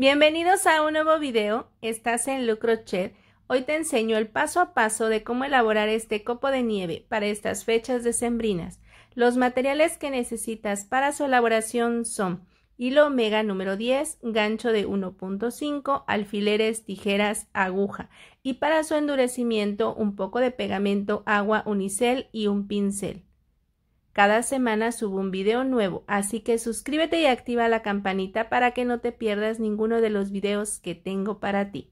Bienvenidos a un nuevo video, estás en Lucrochet. Hoy te enseño el paso a paso de cómo elaborar este copo de nieve para estas fechas decembrinas. Los materiales que necesitas para su elaboración son hilo omega número 10, gancho de 1.5, alfileres, tijeras, aguja y para su endurecimiento un poco de pegamento agua unicel y un pincel. Cada semana subo un video nuevo, así que suscríbete y activa la campanita para que no te pierdas ninguno de los videos que tengo para ti.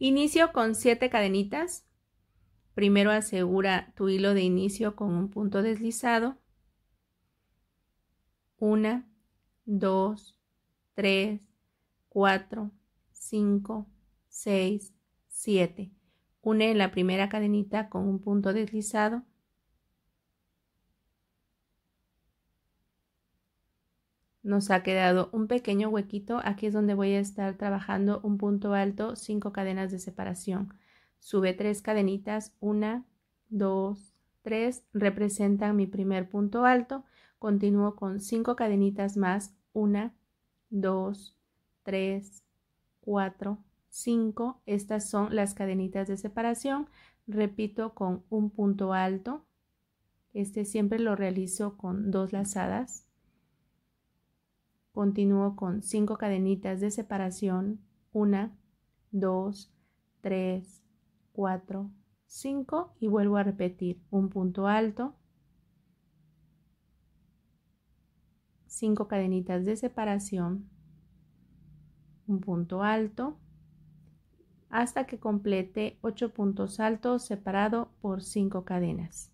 Inicio con 7 cadenitas. Primero asegura tu hilo de inicio con un punto deslizado. 1, 2, 3, 4, 5, 6, 7. Une la primera cadenita con un punto deslizado. nos ha quedado un pequeño huequito. Aquí es donde voy a estar trabajando un punto alto, cinco cadenas de separación. Sube tres cadenitas, una dos tres representan mi primer punto alto. Continúo con cinco cadenitas más, una dos tres cuatro cinco Estas son las cadenitas de separación. Repito con un punto alto. Este siempre lo realizo con dos lazadas Continúo con cinco cadenitas de separación. Una, dos, tres, cuatro, cinco y vuelvo a repetir. Un punto alto. Cinco cadenitas de separación. Un punto alto hasta que complete 8 puntos altos separado por cinco cadenas.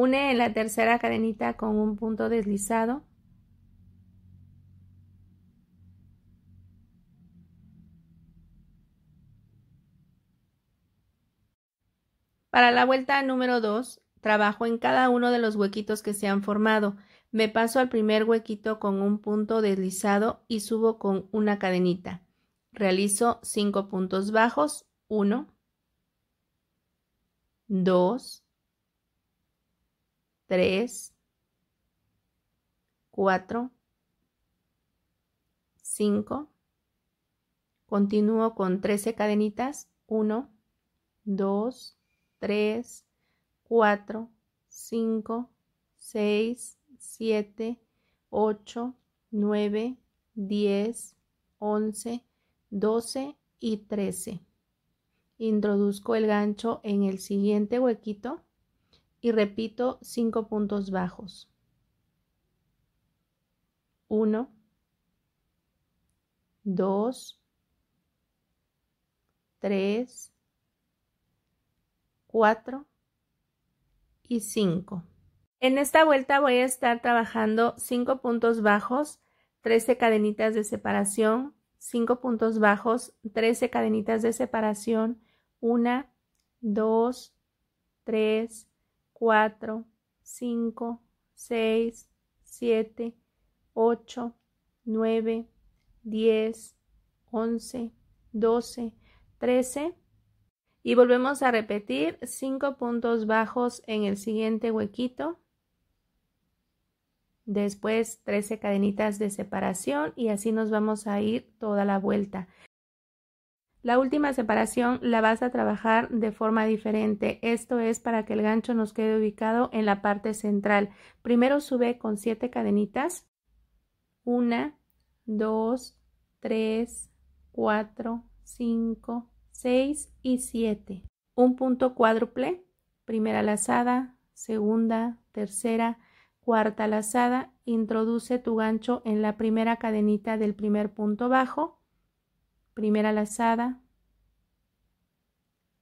Une en la tercera cadenita con un punto deslizado. Para la vuelta número 2, trabajo en cada uno de los huequitos que se han formado. Me paso al primer huequito con un punto deslizado y subo con una cadenita. Realizo 5 puntos bajos, 1, 2, 3, 4, 5. Continúo con 13 cadenitas. 1, 2, 3, 4, 5, 6, 7, 8, 9, 10, 11, 12 y 13. Introduzco el gancho en el siguiente huequito y repito 5 puntos bajos. 1, 2, 3, 4 y 5. En esta vuelta voy a estar trabajando 5 puntos bajos, 13 cadenitas de separación, 5 puntos bajos, 13 cadenitas de separación, 1, 2, 3, 4, 5, 6, 7, 8, 9, 10, 11, 12, 13 y volvemos a repetir 5 puntos bajos en el siguiente huequito. Después 13 cadenitas de separación y así nos vamos a ir toda la vuelta. La última separación la vas a trabajar de forma diferente. Esto es para que el gancho nos quede ubicado en la parte central. Primero sube con siete cadenitas. Una, dos, tres, 4, 5, 6 y siete. Un punto cuádruple. Primera lazada, segunda, tercera, cuarta lazada. Introduce tu gancho en la primera cadenita del primer punto bajo primera lazada,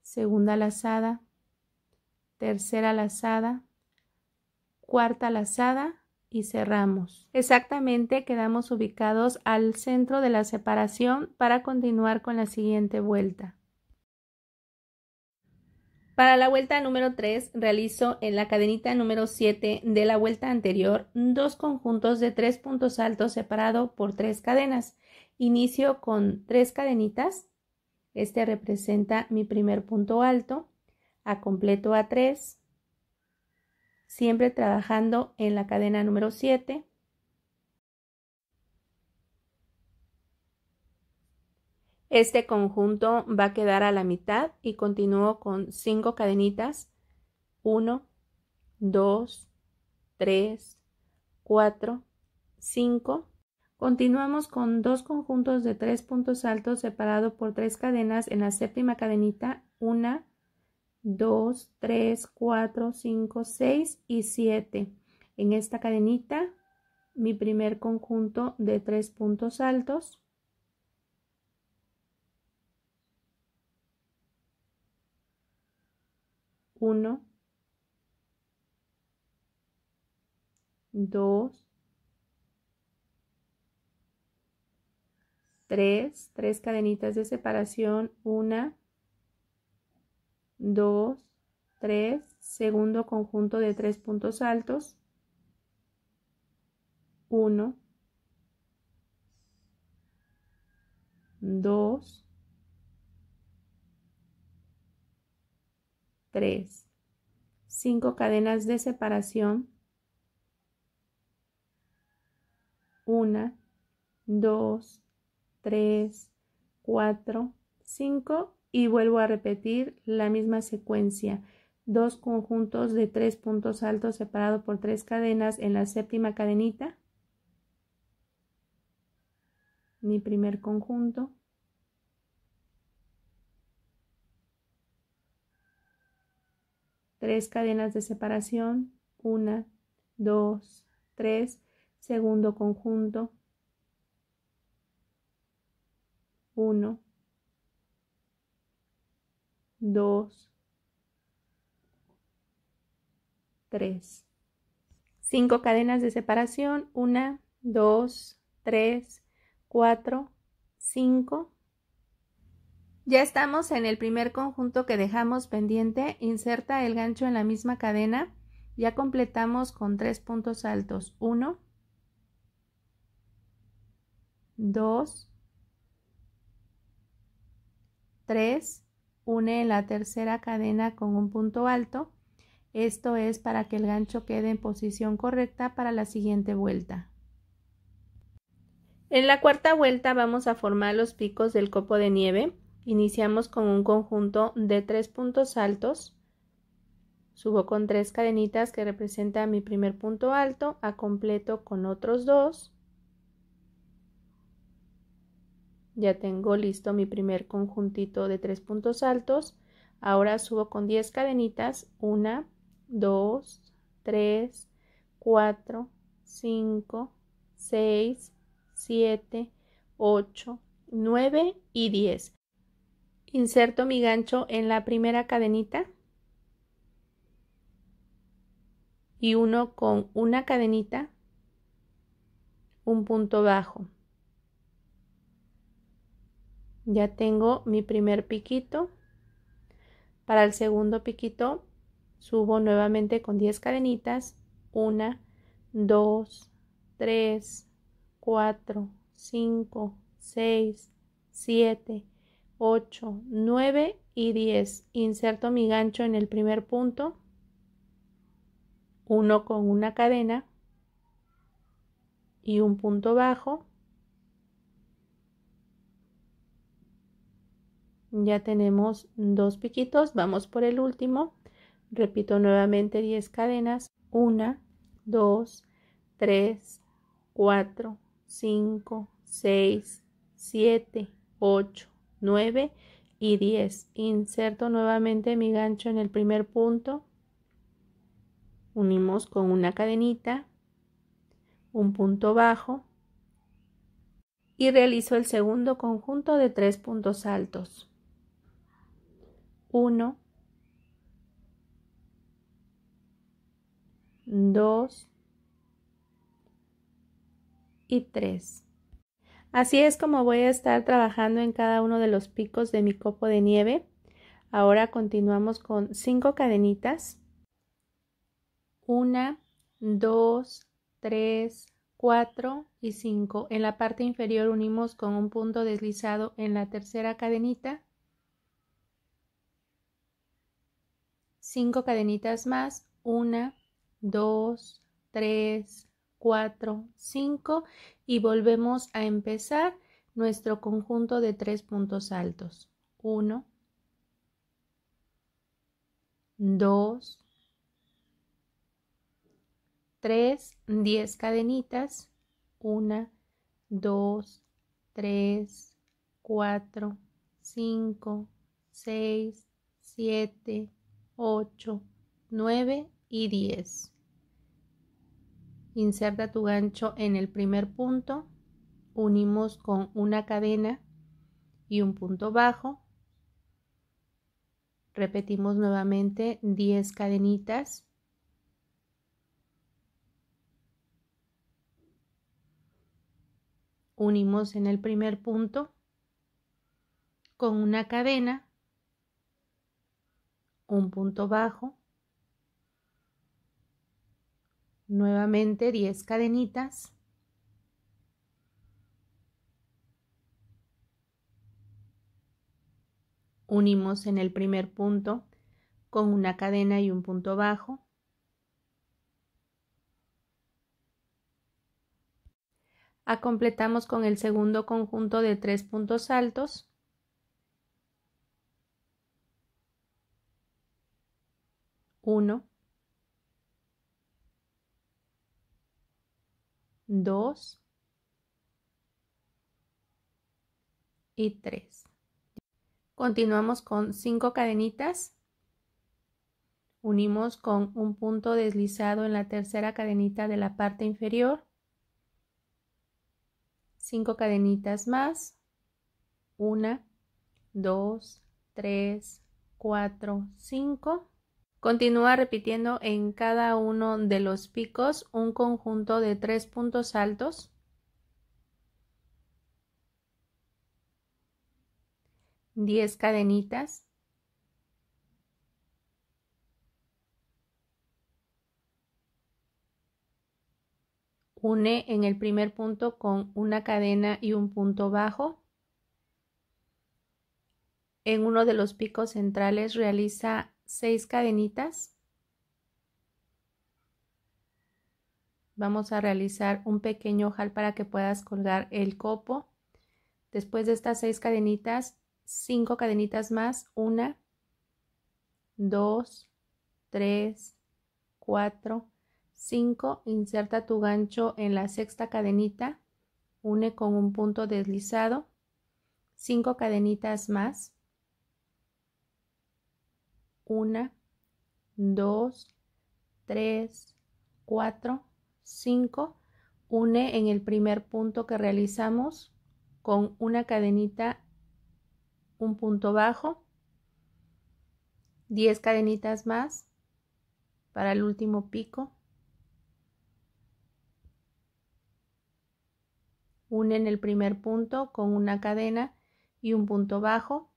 segunda lazada, tercera lazada, cuarta lazada y cerramos. Exactamente quedamos ubicados al centro de la separación para continuar con la siguiente vuelta. Para la vuelta número 3 realizo en la cadenita número 7 de la vuelta anterior dos conjuntos de tres puntos altos separados por tres cadenas. Inicio con tres cadenitas. Este representa mi primer punto alto. A completo a tres. Siempre trabajando en la cadena número 7. Este conjunto va a quedar a la mitad y continúo con cinco cadenitas. 1, 2, 3, 4, 5 Continuamos con dos conjuntos de tres puntos altos separados por tres cadenas en la séptima cadenita, una, dos, tres, cuatro, cinco, seis y siete. En esta cadenita, mi primer conjunto de tres puntos altos. Uno, dos, 3, 3 cadenitas de separación, 1, 2, 3, segundo conjunto de 3 puntos altos, 1, 2, 3, 5 cadenas de separación, 1, 2, 3, 4, 5 y vuelvo a repetir la misma secuencia. Dos conjuntos de tres puntos altos separados por tres cadenas en la séptima cadenita. Mi primer conjunto. Tres cadenas de separación. Una, dos, tres. Segundo conjunto. 1, 2, 3. 5 cadenas de separación, 1, 2, 3, 4, 5. Ya estamos en el primer conjunto que dejamos pendiente, inserta el gancho en la misma cadena, ya completamos con tres puntos altos, 1, 2, 3, une la tercera cadena con un punto alto, esto es para que el gancho quede en posición correcta para la siguiente vuelta. En la cuarta vuelta vamos a formar los picos del copo de nieve. Iniciamos con un conjunto de tres puntos altos. Subo con tres cadenitas que representa mi primer punto alto, a completo con otros dos, Ya tengo listo mi primer conjuntito de tres puntos altos. Ahora subo con 10 cadenitas. 1, 2, 3, 4, 5, 6, 7, 8, 9 y 10. Inserto mi gancho en la primera cadenita y uno con una cadenita, un punto bajo ya tengo mi primer piquito para el segundo piquito subo nuevamente con 10 cadenitas 1 2 3 4 5 6 7 8 9 y 10 inserto mi gancho en el primer punto uno con una cadena y un punto bajo ya tenemos dos piquitos vamos por el último repito nuevamente 10 cadenas 1 2 3 4 5 6 7 8 9 y 10 inserto nuevamente mi gancho en el primer punto unimos con una cadenita un punto bajo y realizo el segundo conjunto de tres puntos altos 1, 2 y 3. Así es como voy a estar trabajando en cada uno de los picos de mi copo de nieve. Ahora continuamos con 5 cadenitas. 1, 2, 3, 4 y 5. En la parte inferior unimos con un punto deslizado en la tercera cadenita 5 cadenitas más, 1, 2, 3, 4, 5 y volvemos a empezar nuestro conjunto de 3 puntos altos. 1, 2, 3, 10 cadenitas, 1, 2, 3, 4, 5, 6, 7, 8, 9 y 10. Inserta tu gancho en el primer punto, unimos con una cadena y un punto bajo. Repetimos nuevamente 10 cadenitas. Unimos en el primer punto con una cadena un punto bajo, nuevamente 10 cadenitas, unimos en el primer punto con una cadena y un punto bajo, A completamos con el segundo conjunto de tres puntos altos 1, 2 y 3. Continuamos con 5 cadenitas. Unimos con un punto deslizado en la tercera cadenita de la parte inferior. 5 cadenitas más. 1, 2, 3, 4, 5. Continúa repitiendo en cada uno de los picos un conjunto de tres puntos altos diez cadenitas une en el primer punto con una cadena y un punto bajo. En uno de los picos centrales realiza 6 cadenitas. Vamos a realizar un pequeño ojal para que puedas colgar el copo. Después de estas seis cadenitas, cinco cadenitas más, una 2, tres, 4, 5, inserta tu gancho en la sexta cadenita, une con un punto deslizado, 5 cadenitas más, una dos tres 4, 5. Une en el primer punto que realizamos con una cadenita, un punto bajo, diez cadenitas más para el último pico. Une en el primer punto con una cadena y un punto bajo,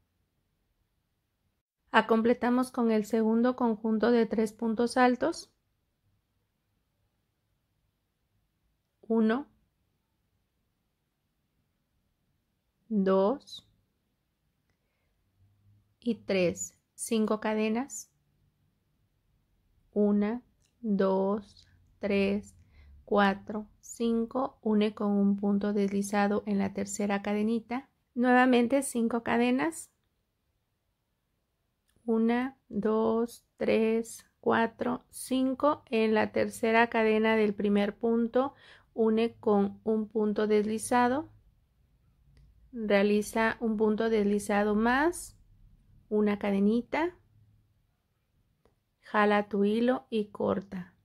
a ah, completamos con el segundo conjunto de tres puntos altos. 1, 2 y 3. 5 cadenas. 1, 2, 3, 4, 5. Une con un punto deslizado en la tercera cadenita. Nuevamente 5 cadenas una 2, tres 4, 5. En la tercera cadena del primer punto une con un punto deslizado. Realiza un punto deslizado más, una cadenita, jala tu hilo y corta.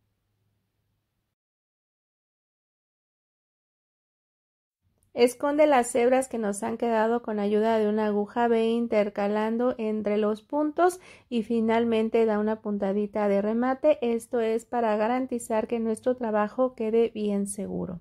Esconde las hebras que nos han quedado con ayuda de una aguja, B intercalando entre los puntos y finalmente da una puntadita de remate. Esto es para garantizar que nuestro trabajo quede bien seguro.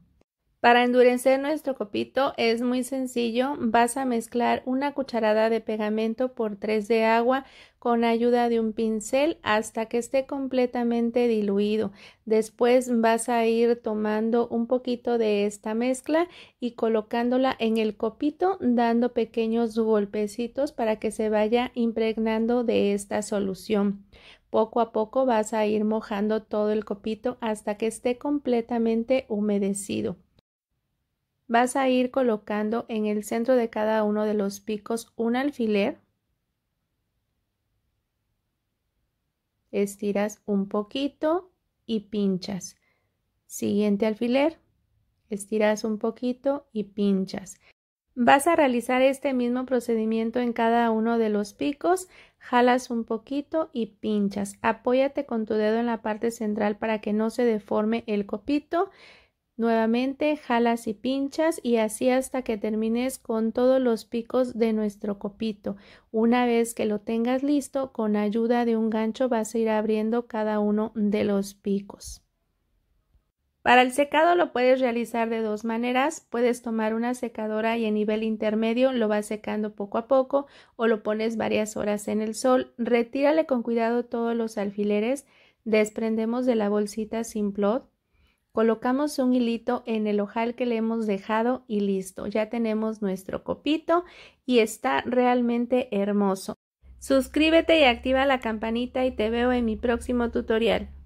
Para endurecer nuestro copito es muy sencillo, vas a mezclar una cucharada de pegamento por 3 de agua con ayuda de un pincel hasta que esté completamente diluido. Después vas a ir tomando un poquito de esta mezcla y colocándola en el copito dando pequeños golpecitos para que se vaya impregnando de esta solución. Poco a poco vas a ir mojando todo el copito hasta que esté completamente humedecido vas a ir colocando en el centro de cada uno de los picos un alfiler. Estiras un poquito y pinchas. Siguiente alfiler. Estiras un poquito y pinchas. Vas a realizar este mismo procedimiento en cada uno de los picos, jalas un poquito y pinchas. Apóyate con tu dedo en la parte central para que no se deforme el copito Nuevamente jalas y pinchas y así hasta que termines con todos los picos de nuestro copito. Una vez que lo tengas listo, con ayuda de un gancho vas a ir abriendo cada uno de los picos. Para el secado lo puedes realizar de dos maneras. Puedes tomar una secadora y a nivel intermedio lo vas secando poco a poco o lo pones varias horas en el sol. Retírale con cuidado todos los alfileres. Desprendemos de la bolsita sin plot colocamos un hilito en el ojal que le hemos dejado y listo, ya tenemos nuestro copito y está realmente hermoso. Suscríbete y activa la campanita y te veo en mi próximo tutorial.